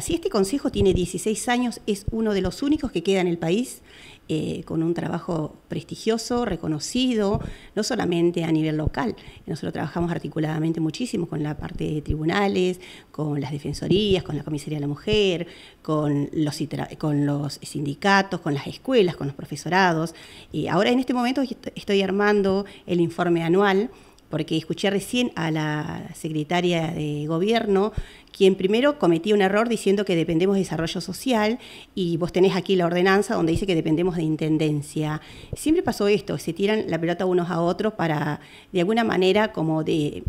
Si este consejo tiene 16 años, es uno de los únicos que queda en el país eh, con un trabajo prestigioso, reconocido, no solamente a nivel local. Nosotros trabajamos articuladamente muchísimo con la parte de tribunales, con las defensorías, con la comisaría de la mujer, con los, con los sindicatos, con las escuelas, con los profesorados. Y eh, ahora en este momento estoy armando el informe anual porque escuché recién a la secretaria de gobierno, quien primero cometía un error diciendo que dependemos de desarrollo social y vos tenés aquí la ordenanza donde dice que dependemos de intendencia. Siempre pasó esto, se tiran la pelota unos a otros para, de alguna manera, como de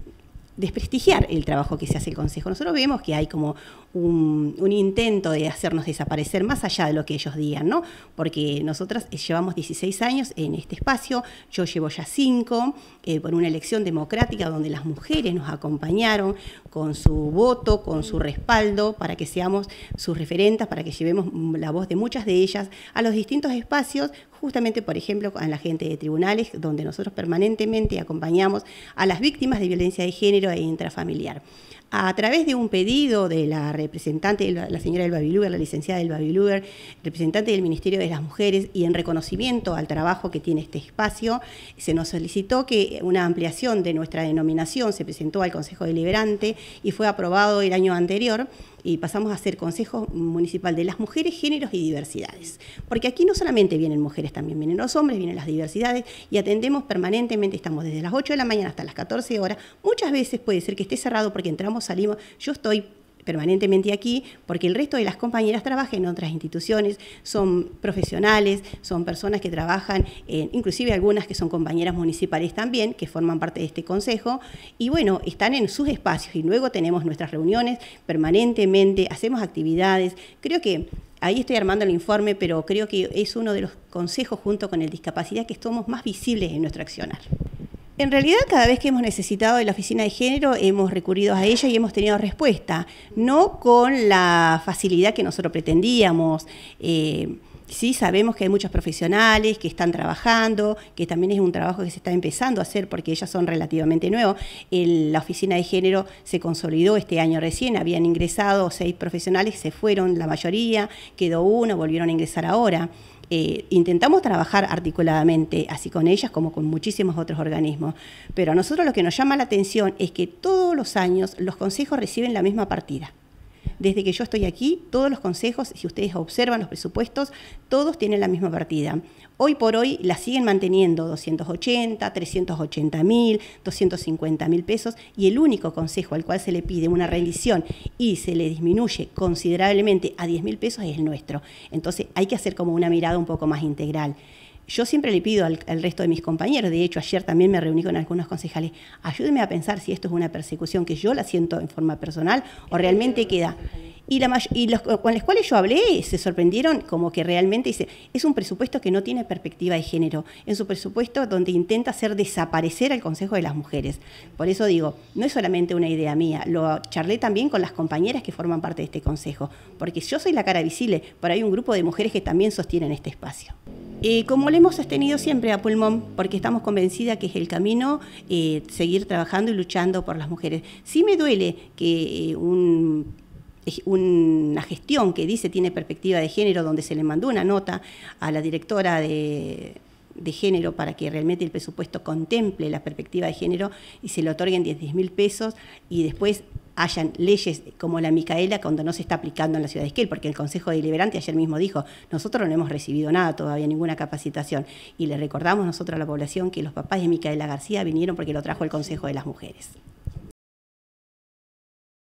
desprestigiar el trabajo que se hace el Consejo. Nosotros vemos que hay como un, intento de hacernos desaparecer más allá de lo que ellos digan, ¿no? Porque nosotras eh, llevamos 16 años en este espacio, yo llevo ya 5, eh, por una elección democrática donde las mujeres nos acompañaron con su voto, con su respaldo, para que seamos sus referentes, para que llevemos la voz de muchas de ellas a los distintos espacios justamente, por ejemplo, en la gente de tribunales, donde nosotros permanentemente acompañamos a las víctimas de violencia de género e intrafamiliar a través de un pedido de la representante, la señora del Babiluber, la licenciada del Babiluber, representante del Ministerio de las Mujeres, y en reconocimiento al trabajo que tiene este espacio, se nos solicitó que una ampliación de nuestra denominación se presentó al Consejo Deliberante y fue aprobado el año anterior y pasamos a ser Consejo Municipal de las Mujeres, Géneros y Diversidades. Porque aquí no solamente vienen mujeres, también vienen los hombres, vienen las diversidades y atendemos permanentemente, estamos desde las 8 de la mañana hasta las 14 horas. Muchas veces puede ser que esté cerrado porque entramos salimos. Yo estoy permanentemente aquí, porque el resto de las compañeras trabajan en otras instituciones, son profesionales, son personas que trabajan, inclusive algunas que son compañeras municipales también, que forman parte de este consejo, y bueno, están en sus espacios y luego tenemos nuestras reuniones permanentemente, hacemos actividades, creo que... Ahí estoy armando el informe, pero creo que es uno de los consejos junto con el discapacidad que somos más visibles en nuestro accionar. En realidad, cada vez que hemos necesitado de la oficina de género, hemos recurrido a ella y hemos tenido respuesta, no con la facilidad que nosotros pretendíamos. Eh, Sí, sabemos que hay muchos profesionales que están trabajando, que también es un trabajo que se está empezando a hacer porque ellas son relativamente nuevas. la oficina de género se consolidó este año recién, habían ingresado seis profesionales, se fueron la mayoría, quedó uno, volvieron a ingresar ahora. Eh, intentamos trabajar articuladamente, así con ellas como con muchísimos otros organismos. Pero a nosotros lo que nos llama la atención es que todos los años los consejos reciben la misma partida. Desde que yo estoy aquí, todos los consejos, si ustedes observan los presupuestos, todos tienen la misma partida. Hoy por hoy la siguen manteniendo 280, 380 mil, 250 mil pesos y el único consejo al cual se le pide una rendición y se le disminuye considerablemente a 10 mil pesos es el nuestro. Entonces hay que hacer como una mirada un poco más integral yo siempre le pido al, resto de mis compañeros, de hecho ayer también me reuní con algunos concejales, ayúdenme a pensar si esto es una persecución que yo la siento en forma personal o realmente queda. Y, la y los con los cuales yo hablé se sorprendieron como que realmente dice, es un presupuesto que no tiene perspectiva de género, es un presupuesto donde intenta hacer desaparecer al Consejo de las Mujeres. Por eso digo, no es solamente una idea mía, lo charlé también con las compañeras que forman parte de este Consejo, porque yo soy la cara visible, pero hay un grupo de mujeres que también sostienen este espacio como le hemos sostenido siempre a pulmón, porque estamos convencidas que es el camino eh, seguir trabajando y luchando por las mujeres. Sí me duele que eh, eh, una gestión que dice tiene perspectiva de género, donde se le mandó una nota a la directora de, de género para que realmente el presupuesto contemple la perspectiva de género y se le otorguen 10 mil pesos y después hayan leyes como la Micaela cuando no se está aplicando en la ciudad de Esquel, porque el Consejo Deliberante ayer mismo dijo, nosotros no hemos recibido nada todavía, ninguna capacitación. Y le recordamos nosotros a la población que los papás de Micaela García vinieron porque lo trajo el Consejo de las Mujeres.